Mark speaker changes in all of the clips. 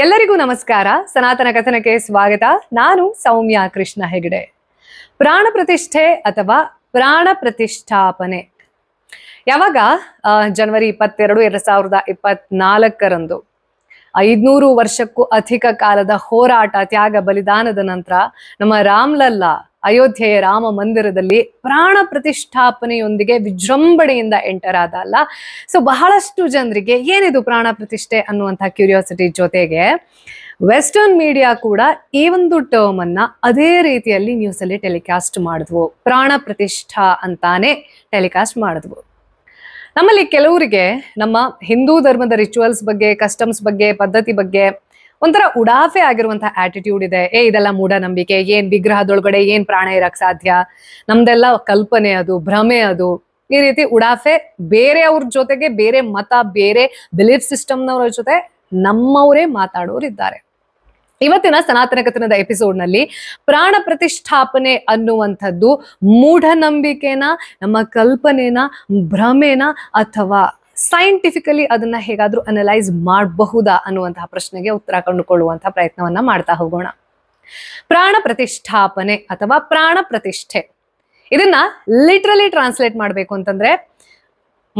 Speaker 1: ಎಲ್ಲರಿಗೂ ನಮಸ್ಕಾರ ಸನಾತನ ಕಥನಕ್ಕೆ ಸ್ವಾಗತ ನಾನು ಸೌಮ್ಯ ಕೃಷ್ಣ ಹೆಗಡೆ ಪ್ರಾಣ ಪ್ರತಿಷ್ಠೆ ಅಥವಾ ಪ್ರಾಣ ಪ್ರತಿಷ್ಠಾಪನೆ ಯಾವಾಗ ಜನವರಿ ಇಪ್ಪತ್ತೆರಡು ಎರಡ್ ಸಾವಿರದ ಇಪ್ಪತ್ನಾಲ್ಕರಂದು ಐದ್ನೂರು ವರ್ಷಕ್ಕೂ ಅಧಿಕ ಕಾಲದ ಹೋರಾಟ ತ್ಯಾಗ ಬಲಿದಾನದ ನಂತರ ನಮ್ಮ ರಾಮ್ಲಲ್ಲಾ ಅಯೋಧ್ಯೆಯ ರಾಮ ಮಂದಿರದಲ್ಲಿ ಪ್ರಾಣ ಪ್ರತಿಷ್ಠಾಪನೆಯೊಂದಿಗೆ ವಿಜೃಂಭಣೆಯಿಂದ ಎಂಟರ್ ಆದ ಅಲ್ಲ ಸೊ ಬಹಳಷ್ಟು ಜನರಿಗೆ ಏನಿದು ಪ್ರಾಣ ಪ್ರತಿಷ್ಠೆ ಅನ್ನುವಂಥ ಕ್ಯೂರಿಯಾಸಿಟಿ ಜೊತೆಗೆ ವೆಸ್ಟರ್ನ್ ಮೀಡಿಯಾ ಕೂಡ ಈ ಒಂದು ಟರ್ಮ್ ಅನ್ನ ಅದೇ ರೀತಿಯಲ್ಲಿ ನ್ಯೂಸ್ ಅಲ್ಲಿ ಟೆಲಿಕಾಸ್ಟ್ ಮಾಡಿದ್ವು ಪ್ರಾಣ ಪ್ರತಿಷ್ಠಾ ಅಂತಾನೆ ಟೆಲಿಕಾಸ್ಟ್ ಮಾಡಿದ್ವು ನಮ್ಮಲ್ಲಿ ಕೆಲವರಿಗೆ ನಮ್ಮ ಹಿಂದೂ ಧರ್ಮದ ರಿಚುವಲ್ಸ್ ಬಗ್ಗೆ ಕಸ್ಟಮ್ಸ್ ಬಗ್ಗೆ ಪದ್ಧತಿ ಬಗ್ಗೆ ಒಂಥರ ಉಡಾಫೆ ಆಗಿರುವಂತಹ ಆಟಿಟ್ಯೂಡ್ ಇದೆ ಏ ಇದೆಲ್ಲ ಮೂಢನಂಬಿಕೆ ಏನ್ ವಿಗ್ರಹದೊಳಗಡೆ ಏನ್ ಪ್ರಾಣ ಇರಕ್ ಸಾಧ್ಯ ನಮ್ದೆಲ್ಲ ಕಲ್ಪನೆ ಅದು ಭ್ರಮೆ ಅದು ಈ ರೀತಿ ಉಡಾಫೆ ಬೇರೆ ಅವ್ರ ಜೊತೆಗೆ ಬೇರೆ ಮತ ಬೇರೆ ಬಿಲೀಫ್ ಸಿಸ್ಟಮ್ನವ್ರ ಜೊತೆ ನಮ್ಮವರೇ ಮಾತಾಡೋರು ಇದ್ದಾರೆ ಇವತ್ತಿನ ಸನಾತನ ಕಥನದ ಎಪಿಸೋಡ್ ನಲ್ಲಿ ಪ್ರಾಣ ಪ್ರತಿಷ್ಠಾಪನೆ ಅನ್ನುವಂಥದ್ದು ಮೂಢನಂಬಿಕೆನ ನಮ್ಮ ಕಲ್ಪನೆನ ಭ್ರಮೆನ ಅಥವಾ ಸೈಂಟಿಫಿಕಲಿ ಅದನ್ನ ಹೇಗಾದ್ರೂ ಅನಲೈಸ್ ಮಾಡಬಹುದಾ ಅನ್ನುವಂತಹ ಪ್ರಶ್ನೆಗೆ ಉತ್ತರ ಕಂಡುಕೊಳ್ಳುವಂತಹ ಪ್ರಯತ್ನವನ್ನ ಮಾಡ್ತಾ ಹೋಗೋಣ ಪ್ರಾಣ ಪ್ರತಿಷ್ಠಾಪನೆ ಅಥವಾ ಪ್ರಾಣ ಪ್ರತಿಷ್ಠೆ ಇದನ್ನ ಲಿಟ್ರಲಿ ಟ್ರಾನ್ಸ್ಲೇಟ್ ಮಾಡಬೇಕು ಅಂತಂದ್ರೆ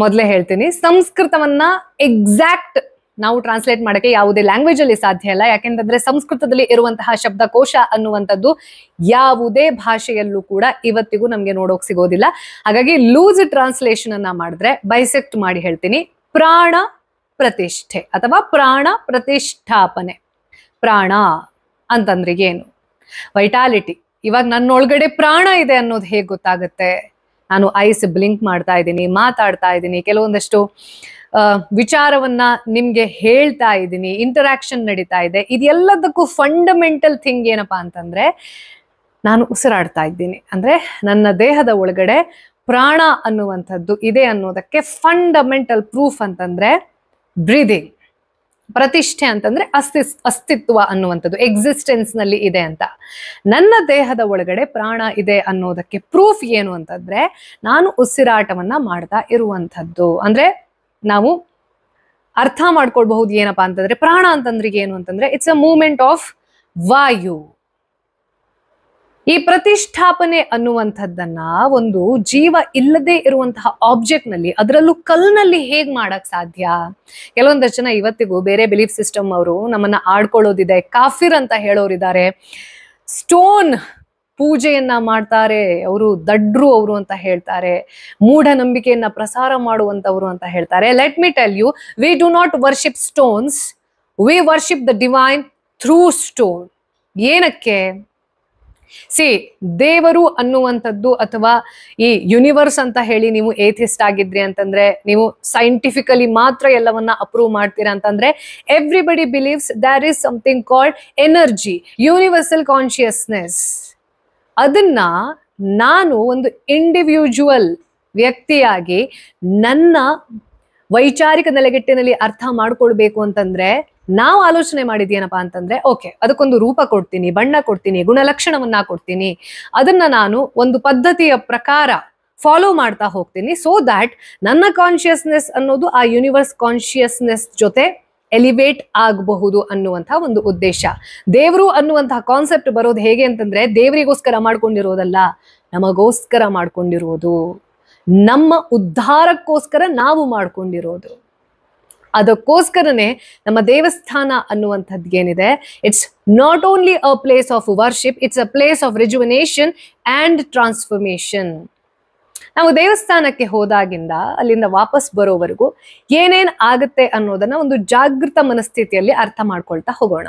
Speaker 1: ಮೊದಲೇ ಹೇಳ್ತೀನಿ ಸಂಸ್ಕೃತವನ್ನ ಎಕ್ಸಾಕ್ಟ್ ನಾವು ಟ್ರಾನ್ಸ್ಲೇಟ್ ಮಾಡಕ್ಕೆ ಯಾವುದೇ ಲ್ಯಾಂಗ್ವೇಜ್ ಅಲ್ಲಿ ಸಾಧ್ಯ ಇಲ್ಲ ಯಾಕೆಂದ್ರೆ ಸಂಸ್ಕೃತದಲ್ಲಿ ಇರುವಂತಹ ಶಬ್ದಕೋಶ ಅನ್ನುವಂಥದ್ದು ಯಾವುದೇ ಭಾಷೆಯಲ್ಲೂ ಕೂಡ ಇವತ್ತಿಗೂ ನಮಗೆ ನೋಡೋಕ್ ಸಿಗೋದಿಲ್ಲ ಹಾಗಾಗಿ ಲೂಸ್ ಟ್ರಾನ್ಸ್ಲೇಷನ್ ಅನ್ನ ಮಾಡಿದ್ರೆ ಬೈಸೆಕ್ಟ್ ಮಾಡಿ ಹೇಳ್ತೀನಿ ಪ್ರಾಣ ಪ್ರತಿಷ್ಠೆ ಅಥವಾ ಪ್ರಾಣ ಪ್ರತಿಷ್ಠಾಪನೆ ಪ್ರಾಣ ಅಂತಂದ್ರೆ ಏನು ವೈಟಾಲಿಟಿ ಇವಾಗ ನನ್ನೊಳಗಡೆ ಪ್ರಾಣ ಇದೆ ಅನ್ನೋದು ಹೇಗೆ ಗೊತ್ತಾಗುತ್ತೆ ನಾನು ಐಸ್ ಬ್ಲಿಂಕ್ ಮಾಡ್ತಾ ಇದ್ದೀನಿ ಮಾತಾಡ್ತಾ ಇದ್ದೀನಿ ಕೆಲವೊಂದಷ್ಟು ವಿಚಾರವನ್ನ ನಿಮ್ಗೆ ಹೇಳ್ತಾ ಇದ್ದೀನಿ ಇಂಟರಾಕ್ಷನ್ ನಡೀತಾ ಇದೆ ಇದೆಲ್ಲದಕ್ಕೂ ಫಂಡಮೆಂಟಲ್ ಥಿಂಗ್ ಏನಪ್ಪಾ ಅಂತಂದ್ರೆ ನಾನು ಉಸಿರಾಡ್ತಾ ಇದ್ದೀನಿ ಅಂದ್ರೆ ನನ್ನ ದೇಹದ ಒಳಗಡೆ ಪ್ರಾಣ ಅನ್ನುವಂಥದ್ದು ಇದೆ ಅನ್ನೋದಕ್ಕೆ ಫಂಡಮೆಂಟಲ್ ಪ್ರೂಫ್ ಅಂತಂದ್ರೆ ಬ್ರೀದಿಂಗ್ ಪ್ರತಿಷ್ಠೆ ಅಂತಂದ್ರೆ ಅಸ್ತಿ ಅಸ್ತಿತ್ವ ಅನ್ನುವಂಥದ್ದು ಎಕ್ಸಿಸ್ಟೆನ್ಸ್ ನಲ್ಲಿ ಇದೆ ಅಂತ ನನ್ನ ದೇಹದ ಒಳಗಡೆ ಪ್ರಾಣ ಇದೆ ಅನ್ನೋದಕ್ಕೆ ಪ್ರೂಫ್ ಏನು ಅಂತಂದ್ರೆ ನಾನು ಉಸಿರಾಟವನ್ನ ಮಾಡ್ತಾ ಇರುವಂಥದ್ದು ಅಂದ್ರೆ ನಾವು ಅರ್ಥ ಮಾಡ್ಕೊಳ್ಬಹುದು ಏನಪ್ಪಾ ಅಂತಂದ್ರೆ ಪ್ರಾಣ ಅಂತಂದ್ರೆ ಏನು ಅಂತಂದ್ರೆ ಇಟ್ಸ್ ಅ ಮೂಮೆಂಟ್ ಆಫ್ ವಾಯು ಈ ಪ್ರತಿಷ್ಠಾಪನೆ ಅನ್ನುವಂಥದ್ದನ್ನ ಒಂದು ಜೀವ ಇಲ್ಲದೆ ಇರುವಂತಹ ಆಬ್ಜೆಕ್ಟ್ ನಲ್ಲಿ ಅದರಲ್ಲೂ ಕಲ್ನಲ್ಲಿ ಹೇಗ್ ಮಾಡಕ್ ಸಾಧ್ಯ ಕೆಲವೊಂದಷ್ಟು ಜನ ಇವತ್ತಿಗೂ ಬೇರೆ ಬಿಲೀಫ್ ಸಿಸ್ಟಮ್ ಅವರು ನಮ್ಮನ್ನ ಆಡ್ಕೊಳ್ಳೋದಿದೆ ಕಾಫಿರ್ ಅಂತ ಹೇಳೋರಿದ್ದಾರೆ ಸ್ಟೋನ್ ಪೂಜೆಯನ್ನ ಮಾಡ್ತಾರೆ ಅವರು ದಡ್ರು ಅವರು ಅಂತ ಹೇಳ್ತಾರೆ ಮೂಢನಂಬಿಕೆಯನ್ನ ಪ್ರಸಾರ ಮಾಡುವಂತವರು ಅಂತ ಹೇಳ್ತಾರೆ let me tell you we do not worship stones we worship the divine through stone ಏನಕ್ಕೆ ಸಿ ದೇವರು ಅನ್ನುವಂಥದ್ದು ಅಥವಾ ಈ ಯೂನಿವರ್ಸ್ ಅಂತ ಹೇಳಿ ನೀವು ಏಥಿಸ್ಟ್ ಆಗಿದ್ರಿ ಅಂತಂದ್ರೆ ನೀವು ಸೈಂಟಿಫಿಕಲಿ ಮಾತ್ರ ಎಲ್ಲವನ್ನ ಅಪ್ರೂವ್ ಮಾಡ್ತೀರಾ ಅಂತಂದ್ರೆ everybody believes there is something called energy universal consciousness ಅದನ್ನ ನಾನು ಒಂದು ಇಂಡಿವಿಜುವಲ್ ವ್ಯಕ್ತಿಯಾಗಿ ನನ್ನ ವೈಚಾರಿಕ ನೆಲೆಗೆಟ್ಟಿನಲ್ಲಿ ಅರ್ಥ ಮಾಡ್ಕೊಳ್ಬೇಕು ಅಂತಂದ್ರೆ ನಾವು ಆಲೋಚನೆ ಮಾಡಿದ್ಯೇನಪ್ಪ ಅಂತಂದ್ರೆ ಓಕೆ ಅದಕ್ಕೊಂದು ರೂಪ ಕೊಡ್ತೀನಿ ಬಣ್ಣ ಕೊಡ್ತೀನಿ ಗುಣಲಕ್ಷಣವನ್ನ ಕೊಡ್ತೀನಿ ಅದನ್ನ ನಾನು ಒಂದು ಪದ್ಧತಿಯ ಪ್ರಕಾರ ಫಾಲೋ ಮಾಡ್ತಾ ಹೋಗ್ತೀನಿ ಸೊ ದ್ಯಾಟ್ ನನ್ನ ಕಾನ್ಶಿಯಸ್ನೆಸ್ ಅನ್ನೋದು ಆ ಯೂನಿವರ್ಸ್ ಕಾನ್ಶಿಯಸ್ನೆಸ್ ಜೊತೆ ಎಲಿವೇಟ್ ಆಗಬಹುದು ಅನ್ನುವಂತಹ ಒಂದು ಉದ್ದೇಶ ದೇವರು ಅನ್ನುವಂತಹ ಕಾನ್ಸೆಪ್ಟ್ ಬರೋದು ಹೇಗೆ ಅಂತಂದ್ರೆ ದೇವರಿಗೋಸ್ಕರ ಮಾಡ್ಕೊಂಡಿರೋದಲ್ಲ ನಮಗೋಸ್ಕರ ಮಾಡ್ಕೊಂಡಿರೋದು ನಮ್ಮ ಉದ್ಧಾರಕ್ಕೋಸ್ಕರ ನಾವು ಮಾಡ್ಕೊಂಡಿರೋದು ಅದಕ್ಕೋಸ್ಕರನೇ ನಮ್ಮ ದೇವಸ್ಥಾನ ಅನ್ನುವಂಥದ್ದು ಏನಿದೆ it's not only a place of worship it's a place of rejuvenation and transformation ನಾವು ದೇವಸ್ಥಾನಕ್ಕೆ ಹೋದಾಗಿಂದ ಅಲ್ಲಿಂದ ವಾಪಸ್ ಬರೋವರೆಗೂ ಏನೇನ್ ಆಗುತ್ತೆ ಅನ್ನೋದನ್ನ ಒಂದು ಜಾಗೃತ ಮನಸ್ಥಿತಿಯಲ್ಲಿ ಅರ್ಥ ಮಾಡ್ಕೊಳ್ತಾ ಹೋಗೋಣ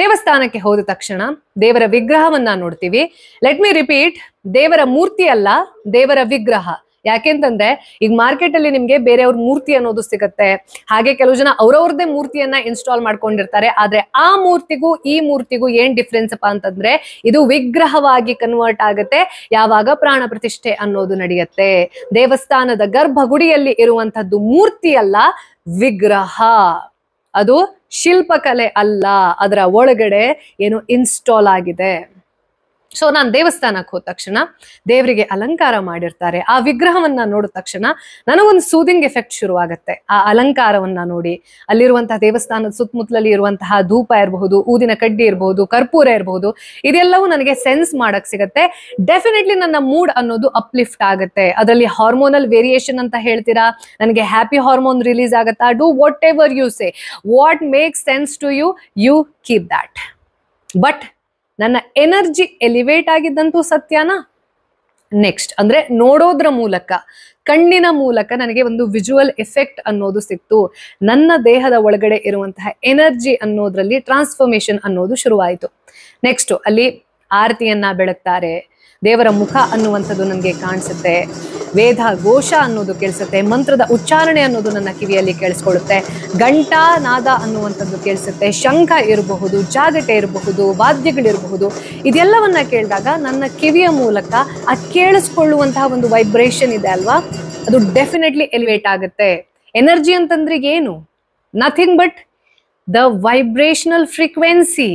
Speaker 1: ದೇವಸ್ಥಾನಕ್ಕೆ ಹೋದ ತಕ್ಷಣ ದೇವರ ವಿಗ್ರಹವನ್ನ ನೋಡ್ತೀವಿ ಲೆಟ್ ಮಿ ರಿಪೀಟ್ ದೇವರ ಮೂರ್ತಿ ಅಲ್ಲ ದೇವರ ವಿಗ್ರಹ ಯಾಕೆಂತಂದ್ರೆ ಈಗ ಮಾರ್ಕೆಟ್ ಅಲ್ಲಿ ನಿಮ್ಗೆ ಬೇರೆ ಅವ್ರ ಮೂರ್ತಿ ಅನ್ನೋದು ಸಿಗತ್ತೆ ಹಾಗೆ ಕೆಲವು ಜನ ಅವ್ರವ್ರದೇ ಮೂರ್ತಿಯನ್ನ ಇನ್ಸ್ಟಾಲ್ ಮಾಡ್ಕೊಂಡಿರ್ತಾರೆ ಆದ್ರೆ ಆ ಮೂರ್ತಿಗೂ ಈ ಮೂರ್ತಿಗೂ ಏನ್ ಡಿಫ್ರೆನ್ಸ್ ಅಪ್ಪ ಅಂತಂದ್ರೆ ಇದು ವಿಗ್ರಹವಾಗಿ ಕನ್ವರ್ಟ್ ಆಗುತ್ತೆ ಯಾವಾಗ ಪ್ರಾಣ ಪ್ರತಿಷ್ಠೆ ಅನ್ನೋದು ನಡೆಯುತ್ತೆ ದೇವಸ್ಥಾನದ ಗರ್ಭಗುಡಿಯಲ್ಲಿ ಇರುವಂತಹದ್ದು ಮೂರ್ತಿ ಅಲ್ಲ ವಿಗ್ರಹ ಅದು ಶಿಲ್ಪಕಲೆ ಅಲ್ಲ ಅದರ ಒಳಗಡೆ ಏನು ಇನ್ಸ್ಟಾಲ್ ಆಗಿದೆ ಸೊ ನಾನು ದೇವಸ್ಥಾನಕ್ಕೆ ಹೋದ ತಕ್ಷಣ ದೇವರಿಗೆ ಅಲಂಕಾರ ಮಾಡಿರ್ತಾರೆ ಆ ವಿಗ್ರಹವನ್ನ ನೋಡಿದ ತಕ್ಷಣ ನನಗೊಂದು ಸೂದಿಂಗ್ ಎಫೆಕ್ಟ್ ಶುರುವಾಗತ್ತೆ ಆ ಅಲಂಕಾರವನ್ನ ನೋಡಿ ಅಲ್ಲಿರುವಂತಹ ದೇವಸ್ಥಾನದ ಸುತ್ತಮುತ್ತಲಲ್ಲಿ ಇರುವಂತಹ ಧೂಪ ಇರಬಹುದು ಊದಿನ ಕಡ್ಡಿ ಇರಬಹುದು ಕರ್ಪೂರ ಇರಬಹುದು ಇದೆಲ್ಲವೂ ನನಗೆ ಸೆನ್ಸ್ ಮಾಡಕ್ ಸಿಗತ್ತೆ ಡೆಫಿನೆಟ್ಲಿ ನನ್ನ ಮೂಡ್ ಅನ್ನೋದು ಅಪ್ಲಿಫ್ಟ್ ಆಗುತ್ತೆ ಅದರಲ್ಲಿ ಹಾರ್ಮೋನಲ್ ವೇರಿಯೇಷನ್ ಅಂತ ಹೇಳ್ತೀರಾ ನನಗೆ ಹ್ಯಾಪಿ ಹಾರ್ಮೋನ್ ರಿಲೀಸ್ ಆಗುತ್ತಾ do whatever you say what make sense to you you keep that but ನನ್ನ ಎನರ್ಜಿ ಎಲಿವೇಟ್ ಆಗಿದ್ದಂತೂ ಸತ್ಯನ ನೆಕ್ಸ್ಟ್ ಅಂದ್ರೆ ನೋಡೋದ್ರ ಮೂಲಕ ಕಣ್ಣಿನ ಮೂಲಕ ನನಗೆ ಒಂದು ವಿಜುವಲ್ ಎಫೆಕ್ಟ್ ಅನ್ನೋದು ಸಿಕ್ತು ನನ್ನ ದೇಹದ ಒಳಗಡೆ ಇರುವಂತಹ ಎನರ್ಜಿ ಅನ್ನೋದ್ರಲ್ಲಿ ಟ್ರಾನ್ಸ್ಫಾರ್ಮೇಶನ್ ಅನ್ನೋದು ಶುರುವಾಯಿತು ನೆಕ್ಸ್ಟ್ ಅಲ್ಲಿ ಆರತಿಯನ್ನ ಬೆಳಗ್ತಾರೆ ದೇವರ ಮುಖ ಅನ್ನುವಂಥದ್ದು ನನಗೆ ಕಾಣಿಸುತ್ತೆ ವೇದ ಘೋಷ ಅನ್ನೋದು ಕೇಳಿಸುತ್ತೆ ಮಂತ್ರದ ಉಚ್ಚಾರಣೆ ಅನ್ನೋದು ನನ್ನ ಕಿವಿಯಲ್ಲಿ ಕೇಳಿಸ್ಕೊಳ್ಳುತ್ತೆ ಗಂಟಾ ನಾದ ಅನ್ನುವಂಥದ್ದು ಕೇಳಿಸುತ್ತೆ ಶಂಖ ಇರಬಹುದು ಜಾಗಟೆ ಇರಬಹುದು ವಾದ್ಯಗಳಿರಬಹುದು ಇದೆಲ್ಲವನ್ನ ಕೇಳಿದಾಗ ನನ್ನ ಕಿವಿಯ ಮೂಲಕ ಆ ಕೇಳಿಸ್ಕೊಳ್ಳುವಂತಹ ಒಂದು ವೈಬ್ರೇಷನ್ ಇದೆ ಅಲ್ವಾ ಅದು ಡೆಫಿನೆಟ್ಲಿ ಎಲಿವೇಟ್ ಆಗುತ್ತೆ ಎನರ್ಜಿ ಅಂತಂದ್ರೆ ಏನು nothing but the vibrational frequency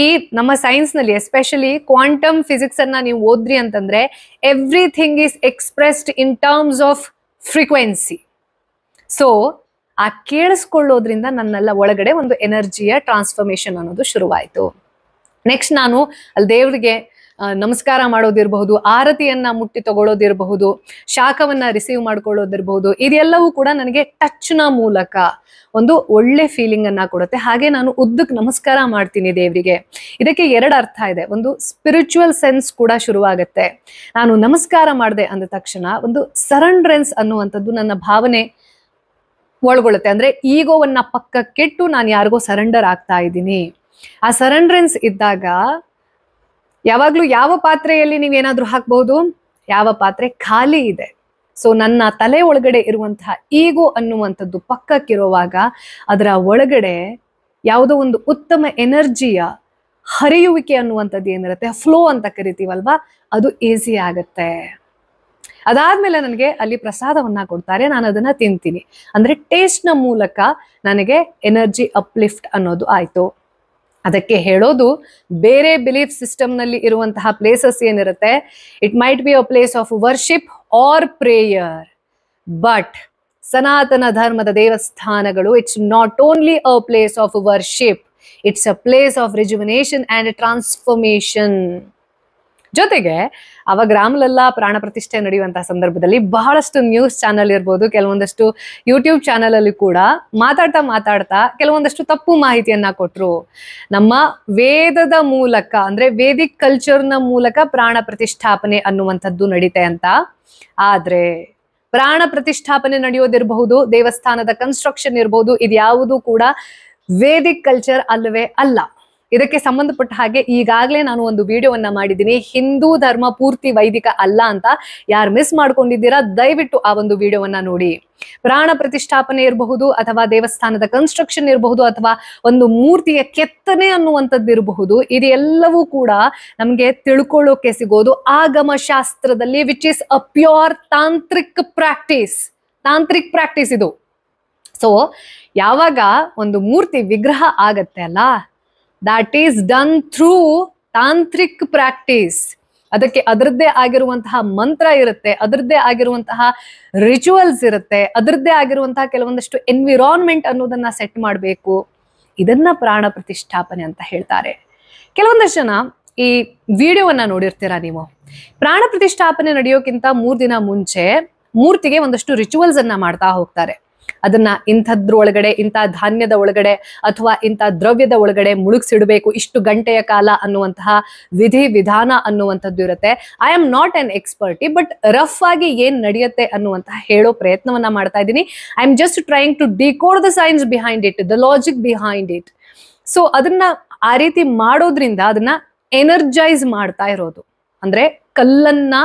Speaker 1: ಈ ನಮ್ಮ ಸೈನ್ಸ್ ನಲ್ಲಿ ಎಸ್ಪೆಷಲಿ ಕ್ವಾಂಟಮ್ ಫಿಸಿಕ್ಸ್ ಅನ್ನ ನೀವು ಓದ್ರಿ ಅಂತಂದ್ರೆ everything is expressed in terms of frequency so ಆ ಕೇಳಿಸ್ಕೊಳ್ಳೋದ್ರಿಂದ ನನ್ನೆಲ್ಲ ಒಳಗಡೆ ಒಂದು ಎನರ್ಜಿಯ ಟ್ರಾನ್ಸ್ಫರ್ಮೇಶನ್ ಅನ್ನೋದು ಶುರುವಾಯಿತು ನೆಕ್ಸ್ಟ್ ನಾನು ಅಲ್ಲಿ ದೇವ್ರಿಗೆ ನಮಸ್ಕಾರ ಮಾಡೋದಿರಬಹುದು ಆರತಿಯನ್ನ ಮುಟ್ಟಿ ತಗೊಳ್ಳೋದಿರಬಹುದು ಶಾಖವನ್ನ ರಿಸೀವ್ ಮಾಡ್ಕೊಳ್ಳೋದಿರಬಹುದು ಇದೆಲ್ಲವೂ ಕೂಡ ನನಗೆ ಟಚ್ನ ಮೂಲಕ ಒಂದು ಒಳ್ಳೆ ಫೀಲಿಂಗ್ ಅನ್ನ ಕೊಡುತ್ತೆ ಹಾಗೆ ನಾನು ಉದ್ದಕ್ಕೆ ನಮಸ್ಕಾರ ಮಾಡ್ತೀನಿ ದೇವರಿಗೆ ಇದಕ್ಕೆ ಎರಡು ಅರ್ಥ ಇದೆ ಒಂದು ಸ್ಪಿರಿಚುವಲ್ ಸೆನ್ಸ್ ಕೂಡ ಶುರುವಾಗುತ್ತೆ ನಾನು ನಮಸ್ಕಾರ ಮಾಡಿದೆ ಅಂದ ತಕ್ಷಣ ಒಂದು ಸರಂಡ್ರೆನ್ಸ್ ಅನ್ನುವಂಥದ್ದು ನನ್ನ ಭಾವನೆ ಒಳಗೊಳ್ಳುತ್ತೆ ಅಂದ್ರೆ ಈಗೋವನ್ನ ಪಕ್ಕಕ್ಕೆಟ್ಟು ನಾನು ಯಾರಿಗೋ ಸರೆಂಡರ್ ಆಗ್ತಾ ಇದ್ದೀನಿ ಆ ಸರೆಂಡ್ರೆನ್ಸ್ ಇದ್ದಾಗ ಯಾವಾಗ್ಲೂ ಯಾವ ಪಾತ್ರೆಯಲ್ಲಿ ನೀವೇನಾದ್ರೂ ಹಾಕ್ಬಹುದು ಯಾವ ಪಾತ್ರೆ ಖಾಲಿ ಇದೆ ಸೊ ನನ್ನ ತಲೆ ಒಳಗಡೆ ಇರುವಂತಹ ಈಗೋ ಅನ್ನುವಂಥದ್ದು ಪಕ್ಕಕ್ಕಿರುವಾಗ ಅದರ ಒಳಗಡೆ ಯಾವುದೋ ಒಂದು ಉತ್ತಮ ಎನರ್ಜಿಯ ಹರಿಯುವಿಕೆ ಅನ್ನುವಂಥದ್ದು ಏನಿರುತ್ತೆ ಫ್ಲೋ ಅಂತ ಕರಿತೀವಲ್ವಾ ಅದು ಈಸಿ ಆಗತ್ತೆ ಅದಾದ್ಮೇಲೆ ನನಗೆ ಅಲ್ಲಿ ಪ್ರಸಾದವನ್ನ ಕೊಡ್ತಾರೆ ನಾನು ಅದನ್ನ ತಿಂತೀನಿ ಅಂದ್ರೆ ಟೇಸ್ಟ್ನ ಮೂಲಕ ನನಗೆ ಎನರ್ಜಿ ಅಪ್ಲಿಫ್ಟ್ ಅನ್ನೋದು ಆಯ್ತು ಅದಕ್ಕೆ ಹೇಳೋದು ಬೇರೆ ಬಿಲೀಫ್ ಸಿಸ್ಟಮ್ನಲ್ಲಿ ಇರುವಂತಹ ಪ್ಲೇಸಸ್ ಏನಿರುತ್ತೆ it might be a place of worship or prayer but Sanatana ಧರ್ಮದ ದೇವಸ್ಥಾನಗಳು it's not only a place of worship it's a place of rejuvenation and transformation ಜೊತೆಗೆ ಅವಾಗ ರಾಮ್ಲಲ್ಲಾ ಪ್ರಾಣ ಪ್ರತಿಷ್ಠೆ ನಡೆಯುವಂತಹ ಸಂದರ್ಭದಲ್ಲಿ ಬಹಳಷ್ಟು ನ್ಯೂಸ್ ಚಾನಲ್ ಇರ್ಬೋದು ಕೆಲವೊಂದಷ್ಟು ಯೂಟ್ಯೂಬ್ ಚಾನಲ್ ಅಲ್ಲಿ ಕೂಡ ಮಾತಾಡ್ತಾ ಮಾತಾಡ್ತಾ ಕೆಲವೊಂದಷ್ಟು ತಪ್ಪು ಮಾಹಿತಿಯನ್ನ ಕೊಟ್ರು ನಮ್ಮ ವೇದದ ಮೂಲಕ ಅಂದ್ರೆ ವೇದಿಕ್ ನ ಮೂಲಕ ಪ್ರಾಣ ಪ್ರತಿಷ್ಠಾಪನೆ ಅನ್ನುವಂಥದ್ದು ನಡೀತೆ ಅಂತ ಆದ್ರೆ ಪ್ರಾಣ ಪ್ರತಿಷ್ಠಾಪನೆ ನಡೆಯೋದಿರಬಹುದು ದೇವಸ್ಥಾನದ ಕನ್ಸ್ಟ್ರಕ್ಷನ್ ಇರಬಹುದು ಇದ್ಯಾವುದು ಕೂಡ ವೇದಿಕ್ ಕಲ್ಚರ್ ಅಲ್ಲವೇ ಅಲ್ಲ ಇದಕ್ಕೆ ಸಂಬಂಧಪಟ್ಟ ಹಾಗೆ ಈಗಾಗಲೇ ನಾನು ಒಂದು ವಿಡಿಯೋವನ್ನ ಮಾಡಿದ್ದೀನಿ ಹಿಂದೂ ಧರ್ಮ ಪೂರ್ತಿ ವೈದಿಕ ಅಲ್ಲ ಅಂತ ಯಾರು ಮಿಸ್ ಮಾಡ್ಕೊಂಡಿದ್ದೀರಾ ದಯವಿಟ್ಟು ಆ ಒಂದು ವಿಡಿಯೋವನ್ನ ನೋಡಿ ಪ್ರಾಣ ಪ್ರತಿಷ್ಠಾಪನೆ ಇರಬಹುದು ಅಥವಾ ದೇವಸ್ಥಾನದ ಕನ್ಸ್ಟ್ರಕ್ಷನ್ ಇರಬಹುದು ಅಥವಾ ಒಂದು ಮೂರ್ತಿಯ ಕೆತ್ತನೆ ಅನ್ನುವಂಥದ್ದು ಇರಬಹುದು ಇದೆಲ್ಲವೂ ಕೂಡ ನಮಗೆ ತಿಳ್ಕೊಳ್ಳೋಕೆ ಸಿಗೋದು ಆಗಮ ಶಾಸ್ತ್ರದಲ್ಲಿ which is a pure tantric practice tantric practice ಇದು ಸೊ ಯಾವಾಗ ಒಂದು ಮೂರ್ತಿ ವಿಗ್ರಹ ಆಗತ್ತೆ ಅಲ್ಲ that is done through tantric practice ಅದಕ್ಕೆ ಅದರದ್ದೇ ಆಗಿರುವಂತಹ ಮಂತ್ರ ಇರುತ್ತೆ ಅದರದ್ದೇ ಆಗಿರುವಂತಹ ರಿಚುವಲ್ಸ್ ಇರುತ್ತೆ ಅದರದ್ದೇ ಆಗಿರುವಂತಹ ಕೆಲವೊಂದಷ್ಟು ಎನ್ವಿರಾನ್ಮೆಂಟ್ ಅನ್ನೋದನ್ನ ಸೆಟ್ ಮಾಡಬೇಕು ಇದನ್ನ ಪ್ರಾಣ ಪ್ರತಿಷ್ಠಾಪನೆ ಅಂತ ಹೇಳ್ತಾರೆ ಕೆಲವೊಂದಷ್ಟು ಜನ ಈ ವಿಡಿಯೋವನ್ನ ನೋಡಿರ್ತೀರಾ ನೀವು ಪ್ರಾಣ ಪ್ರತಿಷ್ಠಾಪನೆ ನಡೆಯೋಕ್ಕಿಂತ ಮೂರ್ ದಿನ ಮುಂಚೆ ಮೂರ್ತಿಗೆ ಒಂದಷ್ಟು ರಿಚುವಲ್ಸ್ ಅನ್ನ ಮಾಡ್ತಾ ಹೋಗ್ತಾರೆ ಅದನ್ನ ಇಂಥದ್ರೊಳಗಡೆ ಇಂಥ ಧಾನ್ಯದ ಒಳಗಡೆ ಅಥವಾ ಇಂಥ ದ್ರವ್ಯದ ಒಳಗಡೆ ಮುಳುಗಿಸಿಡಬೇಕು ಇಷ್ಟು ಗಂಟೆಯ ಕಾಲ ಅನ್ನುವಂತಹ ವಿಧಿ ವಿಧಾನ ಅನ್ನುವಂಥದ್ದು ಇರುತ್ತೆ I am not an expert but rough ಆಗಿ ಏನ್ ನಡೆಯುತ್ತೆ ಅನ್ನುವಂತಹ ಹೇಳೋ ಪ್ರಯತ್ನವನ್ನ ಮಾಡ್ತಾ ಇದ್ದೀನಿ I am just trying to decode the science behind it the logic behind it so ಅದನ್ನ ಆ ರೀತಿ ಮಾಡೋದ್ರಿಂದ ಅದನ್ನ ಎನರ್ಜೈಸ್ ಮಾಡ್ತಾ ಇರೋದು ಅಂದ್ರೆ ಕಲ್ಲನ್ನ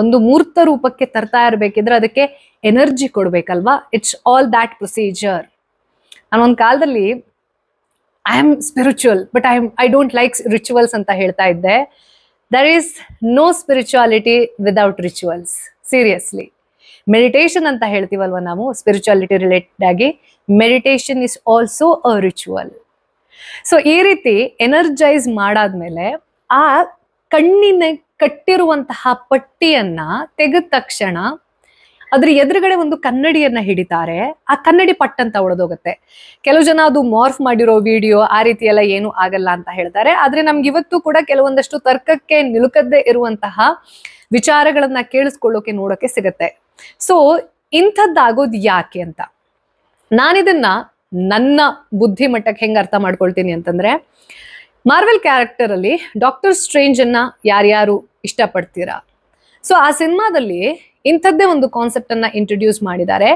Speaker 1: ಒಂದು ಮೂರ್ತ ರೂಪಕ್ಕೆ ತರ್ತಾ ಇರಬೇಕಿದ್ರೆ ಅದಕ್ಕೆ ಎನರ್ಜಿ ಕೊಡ್ಬೇಕಲ್ವಾ ಇಟ್ಸ್ ಆಲ್ ದ್ಯಾಟ್ ಪ್ರೊಸೀಜರ್ ಒಂದು ಕಾಲದಲ್ಲಿ I am spiritual but I I don't like rituals ಅಂತ ಹೇಳ್ತಾ ಇದ್ದೆ there is no spirituality without rituals seriously meditation ಅಂತ ಹೇಳ್ತೀವಲ್ವ ನಾವು ಸ್ಪಿರಿಚುವಾಲಿಟಿ ರಿಲೇಟೆಡ್ ಆಗಿ meditation is also a ritual so ಈ ರೀತಿ ಎನರ್ಜೈಸ್ ಮಾಡಾದ್ಮೇಲೆ ಆ ಕಣ್ಣಿನ ಕಟ್ಟಿರುವಂತಹ ಪಟ್ಟಿಯನ್ನ ತೆಗೆದ ತಕ್ಷಣ ಅದ್ರ ಎದುರುಗಡೆ ಒಂದು ಕನ್ನಡಿಯನ್ನ ಹಿಡಿತಾರೆ ಆ ಕನ್ನಡಿ ಪಟ್ಟಂತ ಅಂತ ಕೆಲವು ಜನ ಅದು ಮಾರ್ಫ್ ಮಾಡಿರೋ ವಿಡಿಯೋ ಆ ರೀತಿ ಎಲ್ಲ ಏನು ಆಗಲ್ಲ ಅಂತ ಹೇಳ್ತಾರೆ ಆದ್ರೆ ನಮ್ಗೆ ಇವತ್ತು ಕೂಡ ಕೆಲವೊಂದಷ್ಟು ತರ್ಕಕ್ಕೆ ನಿಲುಕದ್ದೇ ಇರುವಂತಹ ವಿಚಾರಗಳನ್ನ ಕೇಳಿಸ್ಕೊಳ್ಳೋಕೆ ನೋಡೋಕೆ ಸಿಗತ್ತೆ ಸೊ ಇಂಥದ್ದಾಗೋದು ಯಾಕೆ ಅಂತ ನಾನಿದನ್ನ ನನ್ನ ಮಟ್ಟಕ್ಕೆ ಹೆಂಗ ಅರ್ಥ ಮಾಡ್ಕೊಳ್ತೀನಿ ಅಂತಂದ್ರೆ ಮಾರ್ವೆಲ್ ಕ್ಯಾರೆಕ್ಟರ್ ಅಲ್ಲಿ ಡಾಕ್ಟರ್ ಸ್ಟ್ರೇಂಜ್ ಅನ್ನ ಯಾರ್ಯಾರು ಇಷ್ಟಪಡ್ತೀರಾ ಸೊ ಆ ಸಿನಿಮಾದಲ್ಲಿ ಇಂಥದ್ದೇ ಒಂದು ಕಾನ್ಸೆಪ್ಟ್ ಅನ್ನ ಇಂಟ್ರೊಡ್ಯೂಸ್ ಮಾಡಿದ್ದಾರೆ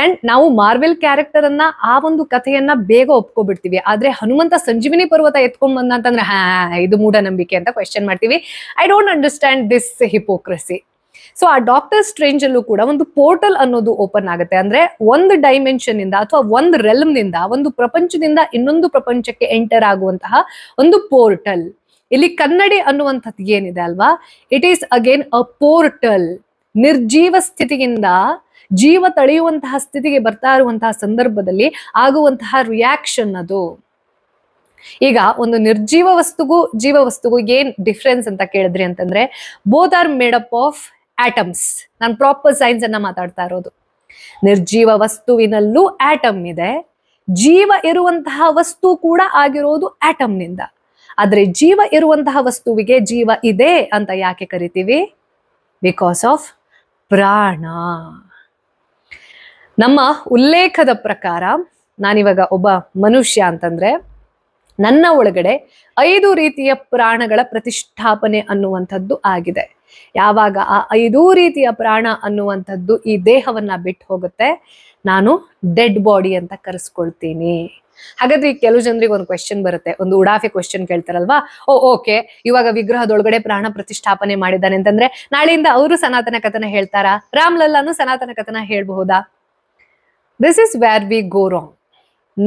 Speaker 1: ಅಂಡ್ ನಾವು ಮಾರ್ವೆಲ್ ಕ್ಯಾರೆಕ್ಟರ್ ಅನ್ನ ಆ ಒಂದು ಕಥೆಯನ್ನ ಬೇಗ ಒಪ್ಕೊಬಿಡ್ತೀವಿ ಆದ್ರೆ ಹನುಮಂತ ಸಂಜೀವಿನಿ ಪರ್ವತ ಎತ್ಕೊಂಡ್ ಬಂದ ಅಂತಂದ್ರೆ ಹಾ ಇದು ಮೂಢನಂಬಿಕೆ ಅಂತ ಕ್ವೆಶನ್ ಮಾಡ್ತೀವಿ I don't understand this hypocrisy so ಆ ಡಾಕ್ಟರ್ ಸ್ಟ್ರೇಂಜ್ ಅಲ್ಲೂ ಕೂಡ ಒಂದು ಪೋರ್ಟಲ್ ಅನ್ನೋದು ಓಪನ್ ಆಗುತ್ತೆ ಅಂದ್ರೆ ಒಂದು ಡೈಮೆನ್ಷನ್ ಇಂದ ಅಥವಾ ಒಂದು ರೆಲ್ಮ್ ನಿಂದ ಒಂದು ಪ್ರಪಂಚದಿಂದ ಇನ್ನೊಂದು ಪ್ರಪಂಚಕ್ಕೆ ಎಂಟರ್ ಆಗುವಂತಹ ಒಂದು ಪೋರ್ಟಲ್ ಇಲ್ಲಿ ಕನ್ನಡಿ ಅನ್ನುವಂಥದ್ದು ಏನಿದೆ ಅಲ್ವಾ it is again a portal ನಿರ್ಜೀವ ಸ್ಥಿತಿಯಿಂದ ಜೀವ ತಳೆಯುವಂತಹ ಸ್ಥಿತಿಗೆ ಬರ್ತಾ ಇರುವಂತಹ ಸಂದರ್ಭದಲ್ಲಿ ಆಗುವಂತಹ ರಿಯಾಕ್ಷನ್ ಅದು ಈಗ ಒಂದು ನಿರ್ಜೀವ ವಸ್ತುಗೂ ಜೀವ ವಸ್ತುಗೂ ಏನ್ ಡಿಫ್ರೆನ್ಸ್ ಅಂತ ಕೇಳಿದ್ರಿ ಅಂತಂದ್ರೆ both are made up of atoms ನಾನು ಪ್ರಾಪರ್ ಸೈನ್ಸ್ ಅನ್ನ ಮಾತಾಡ್ತಾ ಇರೋದು ನಿರ್ಜೀವ ವಸ್ತುವಿನಲ್ಲೂ ಆಟಮ್ ಇದೆ ಜೀವ ಇರುವಂತಹ ವಸ್ತು ಕೂಡ ಆಗಿರೋದು ಆಟಮ್ನಿಂದ ಆದ್ರೆ ಜೀವ ಇರುವಂತಹ ವಸ್ತುವಿಗೆ ಜೀವ ಇದೆ ಅಂತ ಯಾಕೆ ಕರಿತೀವಿ ಬಿಕಾಸ್ ಆಫ್ ಪ್ರಾಣ ನಮ್ಮ ಉಲ್ಲೇಖದ ಪ್ರಕಾರ ನಾನಿವಾಗ ಒಬ್ಬ ಮನುಷ್ಯ ಅಂತಂದ್ರೆ ನನ್ನ ಒಳಗಡೆ ಐದು ರೀತಿಯ ಪ್ರಾಣಗಳ ಪ್ರತಿಷ್ಠಾಪನೆ ಅನ್ನುವಂಥದ್ದು ಆಗಿದೆ ಯಾವಾಗ ಆ ಐದು ರೀತಿಯ ಪ್ರಾಣ ಅನ್ನುವಂಥದ್ದು ಈ ದೇಹವನ್ನ ಬಿಟ್ಟು ಹೋಗುತ್ತೆ ನಾನು ಡೆಡ್ ಬಾಡಿ ಅಂತ ಕರೆಸ್ಕೊಳ್ತೀನಿ ಹಾಗಾದ್ರೆ ಈ ಕೆಲವು ಜನರಿಗೆ ಒಂದು ಕ್ವೆಶನ್ ಬರುತ್ತೆ ಒಂದು ಉಡಾಫೆ ಕ್ವೆಶನ್ ಕೇಳ್ತಾರಲ್ವಾ ಓ ಓಕೆ ಇವಾಗ ವಿಗ್ರಹದೊಳಗಡೆ ಪ್ರಾಣ ಪ್ರತಿಷ್ಠಾಪನೆ ಮಾಡಿದ್ದಾನೆ ಅಂತಂದ್ರೆ ನಾಳೆಯಿಂದ ಅವರು ಸನಾತನ ಕಥನ ಹೇಳ್ತಾರಾ ರಾಮ್ ಸನಾತನ ಕಥನ ಹೇಳ್ಬಹುದಾ this is where we go wrong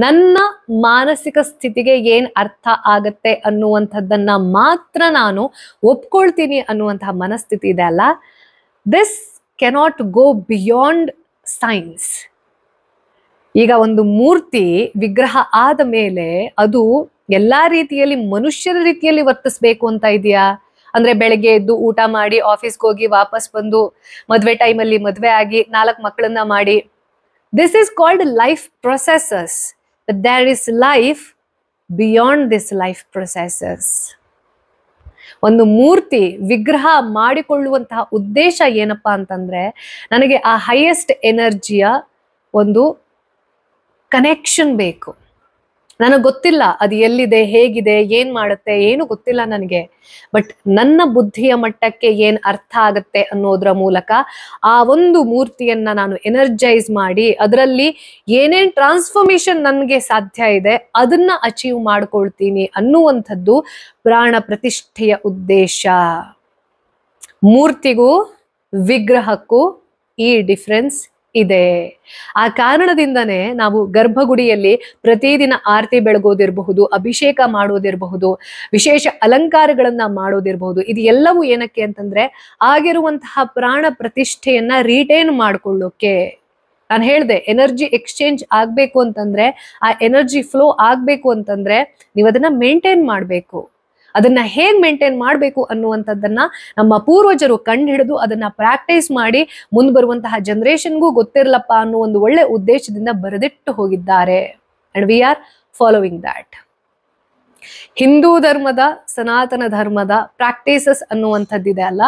Speaker 1: ನನ್ನ ಮಾನಸಿಕ ಸ್ಥಿತಿಗೆ ಏನ್ ಅರ್ಥ ಆಗತ್ತೆ ಅನ್ನುವಂಥದ್ದನ್ನ ಮಾತ್ರ ನಾನು ಒಪ್ಕೊಳ್ತೀನಿ ಅನ್ನುವಂತಹ ಮನಸ್ಥಿತಿ ಇದೆ ಅಲ್ಲ this cannot go beyond science ಈಗ ಒಂದು ಮೂರ್ತಿ ವಿಗ್ರಹ ಆದ ಮೇಲೆ ಅದು ಎಲ್ಲಾ ರೀತಿಯಲ್ಲಿ ಮನುಷ್ಯರ ರೀತಿಯಲ್ಲಿ ವರ್ತಿಸ್ಬೇಕು ಅಂತ ಇದೆಯಾ ಅಂದ್ರೆ ಬೆಳಿಗ್ಗೆ ಎದ್ದು ಊಟ ಮಾಡಿ ಆಫೀಸ್ಗೆ ಹೋಗಿ ವಾಪಸ್ ಬಂದು ಮದ್ವೆ ಟೈಮಲ್ಲಿ ಮದ್ವೆ ಆಗಿ ನಾಲ್ಕು ಮಕ್ಕಳನ್ನ ಮಾಡಿ this is called life processes there is life beyond this life processes ಒಂದು ಮೂರ್ತಿ ವಿಗ್ರಹ ಮಾಡಿಕೊಳ್ಳುವಂತಹ ಉದ್ದೇಶ ಏನಪ್ಪಾ ಅಂತಂದ್ರೆ ನನಗೆ ಆ ಹೈಯೆಸ್ಟ್ ಎನರ್ಜಿಯ ಒಂದು ಕನೆಕ್ಷನ್ ಬೇಕು ನನಗೆ ಗೊತ್ತಿಲ್ಲ ಅದು ಎಲ್ಲಿದೆ ಹೇಗಿದೆ ಏನ್ ಮಾಡುತ್ತೆ ಏನು ಗೊತ್ತಿಲ್ಲ ನನಗೆ ಬಟ್ ನನ್ನ ಬುದ್ಧಿಯ ಮಟ್ಟಕ್ಕೆ ಏನ್ ಅರ್ಥ ಆಗುತ್ತೆ ಅನ್ನೋದ್ರ ಮೂಲಕ ಆ ಒಂದು ಮೂರ್ತಿಯನ್ನ ನಾನು ಎನರ್ಜೈಸ್ ಮಾಡಿ ಅದರಲ್ಲಿ ಏನೇನ್ ಟ್ರಾನ್ಸ್ಫಾರ್ಮೇಶನ್ ನನಗೆ ಸಾಧ್ಯ ಇದೆ ಅದನ್ನ ಅಚೀವ್ ಮಾಡ್ಕೊಳ್ತೀನಿ ಅನ್ನುವಂಥದ್ದು ಪ್ರಾಣ ಪ್ರತಿಷ್ಠೆಯ ಉದ್ದೇಶ ಮೂರ್ತಿಗೂ ವಿಗ್ರಹಕ್ಕೂ ಈ ಡಿಫ್ರೆನ್ಸ್ ಇದೆ ಆ ಕಾರಣದಿಂದನೇ ನಾವು ಗರ್ಭಗುಡಿಯಲ್ಲಿ ಪ್ರತಿದಿನ ಆರತಿ ಬೆಳಗೋದಿರಬಹುದು ಅಭಿಷೇಕ ಮಾಡೋದಿರಬಹುದು ವಿಶೇಷ ಅಲಂಕಾರಗಳನ್ನ ಮಾಡೋದಿರಬಹುದು ಇದು ಎಲ್ಲವೂ ಏನಕ್ಕೆ ಅಂತಂದ್ರೆ ಆಗಿರುವಂತಹ ಪ್ರಾಣ ಪ್ರತಿಷ್ಠೆಯನ್ನ ರಿಟೈನ್ ಮಾಡ್ಕೊಳ್ಳೋಕೆ ನಾನು ಹೇಳ್ದೆ ಎನರ್ಜಿ ಎಕ್ಸ್ಚೇಂಜ್ ಆಗ್ಬೇಕು ಅಂತಂದ್ರೆ ಆ ಎನರ್ಜಿ ಫ್ಲೋ ಆಗ್ಬೇಕು ಅಂತಂದ್ರೆ ನೀವು ಅದನ್ನ ಮೇಂಟೈನ್ ಮಾಡ್ಬೇಕು ಅದನ್ನ ಹೇಗ್ ಮೇಂಟೈನ್ ಮಾಡಬೇಕು ಅನ್ನುವಂಥದ್ದನ್ನ ನಮ್ಮ ಪೂರ್ವಜರು ಕಂಡು ಹಿಡಿದು ಅದನ್ನ ಪ್ರಾಕ್ಟೀಸ್ ಮಾಡಿ ಮುಂದ್ ಬರುವಂತಹ ಜನರೇಷನ್ಗೂ ಗೊತ್ತಿರಲಪ್ಪ ಅನ್ನೋ ಒಂದು ಒಳ್ಳೆ ಉದ್ದೇಶದಿಂದ ಬರೆದಿಟ್ಟು ಹೋಗಿದ್ದಾರೆ and we are following that Hindu ಧರ್ಮದ ಸನಾತನ ಧರ್ಮದ ಪ್ರಾಕ್ಟೀಸಸ್ ಅನ್ನುವಂಥದ್ದಿದೆ ಅಲ್ಲ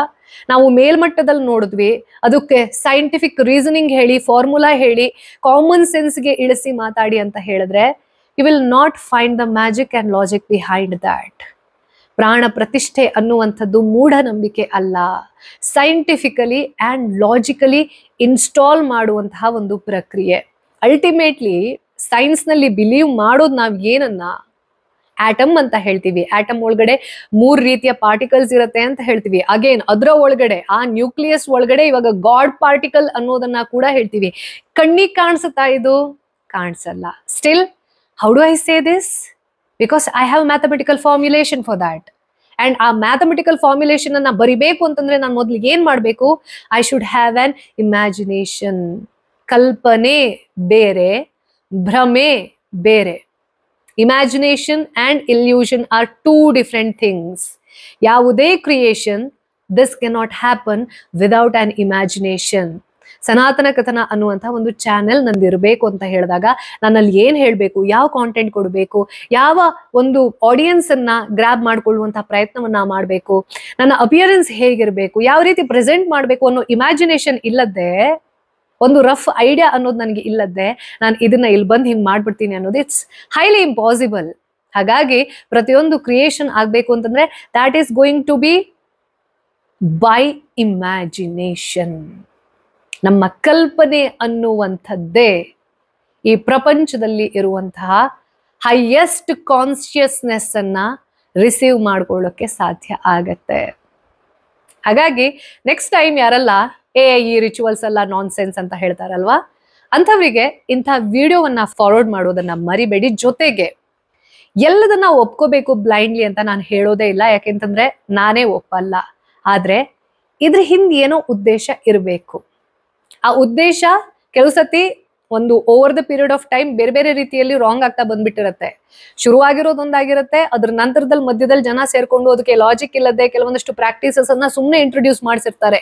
Speaker 1: ನಾವು ಮೇಲ್ಮಟ್ಟದಲ್ಲಿ ನೋಡಿದ್ವಿ ಅದಕ್ಕೆ ಸೈಂಟಿಫಿಕ್ ರೀಸನಿಂಗ್ ಹೇಳಿ ಫಾರ್ಮುಲಾ ಹೇಳಿ ಕಾಮನ್ ಸೆನ್ಸ್ಗೆ ಇಳಿಸಿ ಮಾತಾಡಿ ಅಂತ ಹೇಳಿದ್ರೆ you will not find the magic and logic behind that ಪ್ರಾಣ ಪ್ರತಿಷ್ಠೆ ಅನ್ನುವಂಥದ್ದು ಮೂಢನಂಬಿಕೆ ಅಲ್ಲ ಸೈಂಟಿಫಿಕಲಿ ಆ್ಯಂಡ್ ಲಾಜಿಕಲಿ ಇನ್ಸ್ಟಾಲ್ ಮಾಡುವಂತಹ ಒಂದು ಪ್ರಕ್ರಿಯೆ ಅಲ್ಟಿಮೇಟ್ಲಿ ಸೈನ್ಸ್ನಲ್ಲಿ ಬಿಲೀವ್ ಮಾಡೋದು ನಾವು ಏನನ್ನ ಆಟಮ್ ಅಂತ ಹೇಳ್ತೀವಿ ಆಟಮ್ ಒಳಗಡೆ ಮೂರ್ ರೀತಿಯ ಪಾರ್ಟಿಕಲ್ಸ್ ಇರುತ್ತೆ ಅಂತ ಹೇಳ್ತೀವಿ ಅಗೇನ್ ಅದರ ಒಳಗಡೆ ಆ ನ್ಯೂಕ್ಲಿಯಸ್ ಒಳಗಡೆ ಇವಾಗ ಗಾಡ್ ಪಾರ್ಟಿಕಲ್ ಅನ್ನೋದನ್ನ ಕೂಡ ಹೇಳ್ತೀವಿ ಕಣ್ಣಿಗೆ ಕಾಣಿಸುತ್ತಾ ಇದು ಕಾಣಿಸಲ್ಲ still how do I say this because I have mathematical formulation for that and ಆ ಮ್ಯಾಥಮೆಟಿಕಲ್ ಫಾರ್ಮ್ಯುಲೇಷನ್ ಅನ್ನ ಬರಿಬೇಕು ಅಂತಂದ್ರೆ ನಾನು ಮೊದಲು ಏನ್ ಮಾಡಬೇಕು I should have an imagination ಕಲ್ಪನೆ ಬೇರೆ ಭ್ರಮೆ ಬೇರೆ imagination and illusion are two different things ಯಾವುದೇ creation this cannot happen without an imagination ಸನಾತನ ಕಥನ ಅನ್ನುವಂತಹ ಒಂದು ಚಾನೆಲ್ ನಂದು ಇರಬೇಕು ಅಂತ ಹೇಳಿದಾಗ ನನ್ನಲ್ಲಿ ಏನ್ ಹೇಳ್ಬೇಕು ಯಾವ ಕಾಂಟೆಂಟ್ ಕೊಡಬೇಕು ಯಾವ ಒಂದು ಆಡಿಯನ್ಸ್ ಅನ್ನ ಗ್ರಾಬ್ ಮಾಡ್ಕೊಳ್ಳುವಂತಹ ಪ್ರಯತ್ನವನ್ನ ಮಾಡಬೇಕು ನನ್ನ ಅಪಿಯರೆನ್ಸ್ ಹೇಗಿರಬೇಕು ಯಾವ ರೀತಿ ಪ್ರೆಸೆಂಟ್ ಮಾಡಬೇಕು ಅನ್ನೋ ಇಮ್ಯಾಜಿನೇಷನ್ ಇಲ್ಲದೆ ಒಂದು ರಫ್ ಐಡಿಯಾ ಅನ್ನೋದು ನನಗೆ ಇಲ್ಲದೆ ನಾನು ಇದನ್ನ ಇಲ್ಲಿ ಬಂದು ಹಿಂಗೆ ಮಾಡ್ಬಿಡ್ತೀನಿ ಅನ್ನೋದು ಇಟ್ಸ್ ಹೈಲಿ ಇಂಪಾಸಿಬಲ್ ಹಾಗಾಗಿ ಪ್ರತಿಯೊಂದು ಕ್ರಿಯೇಷನ್ ಆಗಬೇಕು ಅಂತಂದ್ರೆ that is going to be by imagination ನಮ್ಮ ಕಲ್ಪನೆ ಅನ್ನುವಂಥದ್ದೇ ಈ ಪ್ರಪಂಚದಲ್ಲಿ ಇರುವಂತಹ ಹೈಯೆಸ್ಟ್ ಕಾನ್ಶಿಯಸ್ನೆಸ್ ಅನ್ನ ರಿಸೀವ್ ಮಾಡ್ಕೊಳ್ಳೋಕೆ ಸಾಧ್ಯ ಆಗತ್ತೆ ಹಾಗಾಗಿ ನೆಕ್ಸ್ಟ್ ಟೈಮ್ ಯಾರಲ್ಲ ಏ ಈ ರಿಚುವಲ್ಸ್ ಎಲ್ಲ ನಾನ್ ಸೆನ್ಸ್ ಅಂತ ಹೇಳ್ತಾರಲ್ವಾ ಅಂಥವರಿಗೆ ಇಂಥ ವಿಡಿಯೋವನ್ನ ಫಾರ್ವರ್ಡ್ ಮಾಡೋದನ್ನ ಮರಿಬೇಡಿ ಜೊತೆಗೆ ಎಲ್ಲದನ್ನ ಒಪ್ಕೋಬೇಕು ಬ್ಲೈಂಡ್ಲಿ ಅಂತ ನಾನು ಹೇಳೋದೇ ಇಲ್ಲ ಯಾಕೆಂತಂದ್ರೆ ನಾನೇ ಒಪ್ಪಲ್ಲ ಆದ್ರೆ ಇದ್ರ ಹಿಂದೆ ಏನೋ ಉದ್ದೇಶ ಇರಬೇಕು ಆ ಉದ್ದೇಶ ಕೆಲಸತಿ ಒಂದು over the period of time ಬೇರೆ ಬೇರೆ ರೀತಿಯಲ್ಲಿ ರಾಂಗ್ ಆಗ್ತಾ ಬಂದ್ಬಿಟ್ಟಿರತ್ತೆ ಶುರುವಾಗಿರೋದೊಂದಾಗಿರುತ್ತೆ ಅದ್ರ ನಂತರದಲ್ಲಿ ಮಧ್ಯದಲ್ಲಿ ಜನ ಸೇರ್ಕೊಂಡು ಅದಕ್ಕೆ ಲಾಜಿಕ್ ಇಲ್ಲದೆ ಕೆಲವೊಂದಷ್ಟು ಪ್ರಾಕ್ಟೀಸಸ್ ಅನ್ನ ಸುಮ್ಮನೆ ಇಂಟ್ರೊಡ್ಯೂಸ್ ಮಾಡಿಸಿರ್ತಾರೆ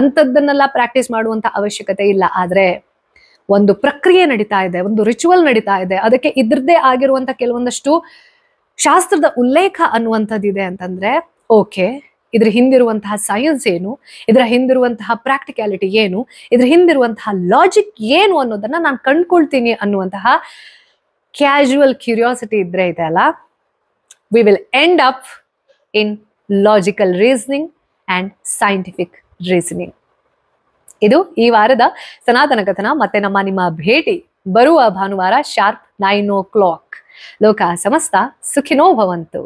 Speaker 1: ಅಂಥದ್ದನ್ನೆಲ್ಲ ಪ್ರಾಕ್ಟೀಸ್ ಮಾಡುವಂತ ಅವಶ್ಯಕತೆ ಇಲ್ಲ ಆದ್ರೆ ಒಂದು ಪ್ರಕ್ರಿಯೆ ನಡೀತಾ ಇದೆ ಒಂದು ರಿಚುವಲ್ ನಡೀತಾ ಇದೆ ಅದಕ್ಕೆ ಇದ್ರದ್ದೇ ಆಗಿರುವಂತ ಕೆಲವೊಂದಷ್ಟು ಶಾಸ್ತ್ರದ ಉಲ್ಲೇಖ ಅನ್ನುವಂಥದ್ದಿದೆ ಅಂತಂದ್ರೆ ಓಕೆ ಇದ್ರ ಹಿಂದಿರುವಂತಹ ಸೈನ್ಸ್ ಏನು ಇದರ ಹಿಂದಿರುವಂತಹ ಪ್ರಾಕ್ಟಿಕ್ಯಾಲಿಟಿ ಏನು ಇದ್ರ ಹಿಂದಿರುವಂತಹ ಲಾಜಿಕ್ ಏನು ಅನ್ನೋದನ್ನ ನಾನು ಕಂಡ್ಕೊಳ್ತೀನಿ ಅನ್ನುವಂತಹ ಕ್ಯಾಶುವಲ್ ಕ್ಯೂರಿಯಾಸಿಟಿ ಇದ್ರೆ ಇದೆ ಅಲ್ಲ we will end up in logical reasoning and scientific reasoning ಇದು ಈ ವಾರದ ಸನಾತನ ಕಥನ ಮತ್ತೆ ನಮ್ಮ ನಿಮ್ಮ ಭೇಟಿ ಬರುವ ಭಾನುವಾರ ಶಾರ್ಪ್ ನೈನ್ ಓ ಕ್ಲಾಕ್ ಲೋಕ ಸಮಸ್ತ ಸುಖಿನೋ ಭವಂತು